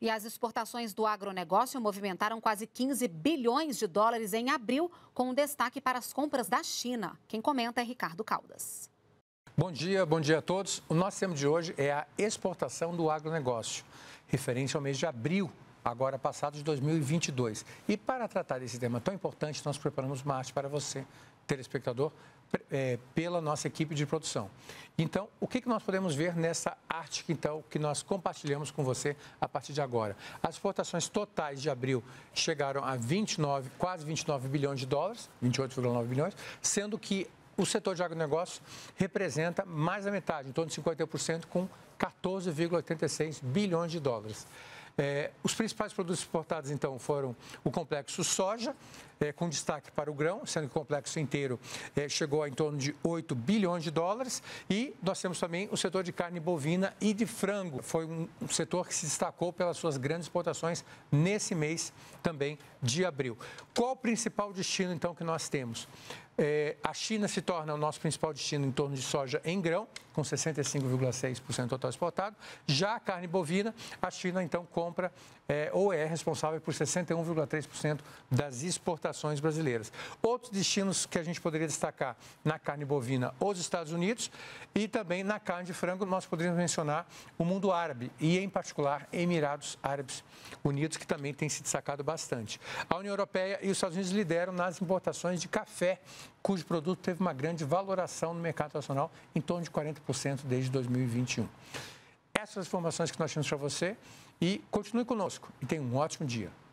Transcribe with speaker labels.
Speaker 1: E as exportações do agronegócio movimentaram quase 15 bilhões de dólares em abril, com destaque para as compras da China. Quem comenta é Ricardo Caldas.
Speaker 2: Bom dia, bom dia a todos. O nosso tema de hoje é a exportação do agronegócio, referente ao mês de abril agora passado de 2022. E para tratar desse tema tão importante, nós preparamos uma arte para você, telespectador, é, pela nossa equipe de produção. Então, o que, que nós podemos ver nessa arte então, que nós compartilhamos com você a partir de agora? As exportações totais de abril chegaram a 29, quase 29 bilhões de dólares, 28,9 bilhões, sendo que o setor de agronegócio representa mais da metade, em torno de 50%, com 14,86 bilhões de dólares. É, os principais produtos exportados, então, foram o complexo soja, é, com destaque para o grão, sendo que o complexo inteiro é, chegou a em torno de 8 bilhões de dólares. E nós temos também o setor de carne bovina e de frango. Foi um, um setor que se destacou pelas suas grandes exportações nesse mês também de abril. Qual o principal destino, então, que nós temos? É, a China se torna o nosso principal destino em torno de soja em grão, com 65,6% total exportado. Já a carne bovina, a China, então, compra é, ou é responsável por 61,3% das exportações brasileiras. Outros destinos que a gente poderia destacar na carne bovina, os Estados Unidos e também na carne de frango, nós poderíamos mencionar o mundo árabe e, em particular, Emirados Árabes Unidos, que também tem se destacado bastante. A União Europeia e os Estados Unidos lideram nas importações de café, cujo produto teve uma grande valoração no mercado nacional, em torno de 40% desde 2021 essas informações que nós temos para você e continue conosco. E tenha um ótimo dia.